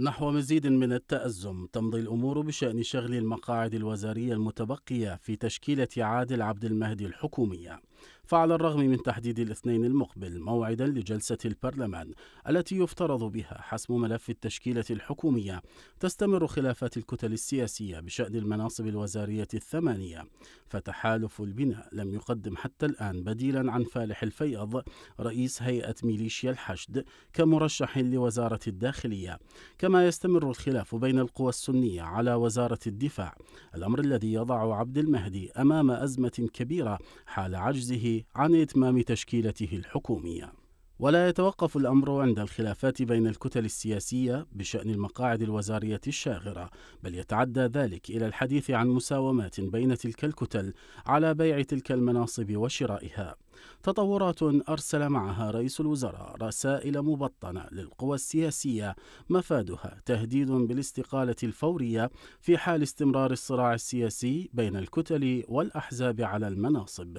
نحو مزيد من التأزم تمضي الأمور بشأن شغل المقاعد الوزارية المتبقية في تشكيلة عادل عبد المهدي الحكومية فعلى الرغم من تحديد الاثنين المقبل موعدا لجلسة البرلمان التي يفترض بها حسم ملف التشكيلة الحكومية تستمر خلافات الكتل السياسية بشأن المناصب الوزارية الثمانية فتحالف البناء لم يقدم حتى الآن بديلا عن فالح الفيض رئيس هيئة ميليشيا الحشد كمرشح لوزارة الداخلية كما يستمر الخلاف بين القوى السنية على وزارة الدفاع الأمر الذي يضع عبد المهدي أمام أزمة كبيرة حال عجز عجزه عن إتمام تشكيلته الحكومية ولا يتوقف الأمر عند الخلافات بين الكتل السياسية بشأن المقاعد الوزارية الشاغرة بل يتعدى ذلك إلى الحديث عن مساومات بين تلك الكتل على بيع تلك المناصب وشرائها تطورات أرسل معها رئيس الوزراء رسائل مبطنة للقوى السياسية مفادها تهديد بالاستقالة الفورية في حال استمرار الصراع السياسي بين الكتل والأحزاب على المناصب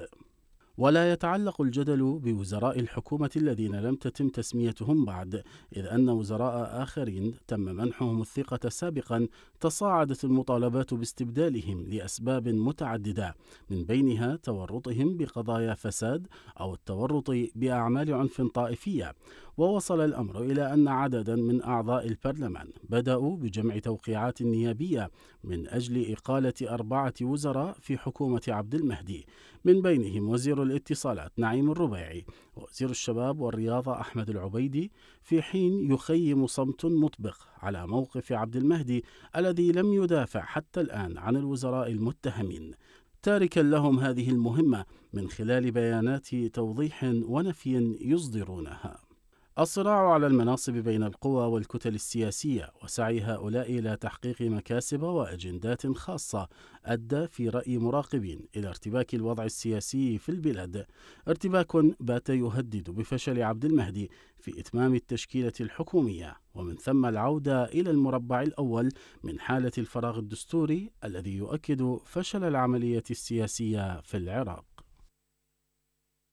ولا يتعلق الجدل بوزراء الحكومة الذين لم تتم تسميتهم بعد إذ أن وزراء آخرين تم منحهم الثقة سابقا تصاعدت المطالبات باستبدالهم لأسباب متعددة من بينها تورطهم بقضايا فساد أو التورط بأعمال عنف طائفية ووصل الأمر إلى أن عددا من أعضاء البرلمان بدأوا بجمع توقيعات نيابية من أجل إقالة أربعة وزراء في حكومة عبد المهدي من بينهم وزير الاتصالات نعيم الربيعي وزير الشباب والرياضة أحمد العبيدي في حين يخيم صمت مطبق على موقف عبد المهدي الذي لم يدافع حتى الآن عن الوزراء المتهمين تاركا لهم هذه المهمة من خلال بيانات توضيح ونفي يصدرونها الصراع على المناصب بين القوى والكتل السياسية وسعي هؤلاء إلى تحقيق مكاسب وأجندات خاصة أدى في رأي مراقبين إلى ارتباك الوضع السياسي في البلاد ارتباك بات يهدد بفشل عبد المهدي في إتمام التشكيلة الحكومية ومن ثم العودة إلى المربع الأول من حالة الفراغ الدستوري الذي يؤكد فشل العملية السياسية في العراق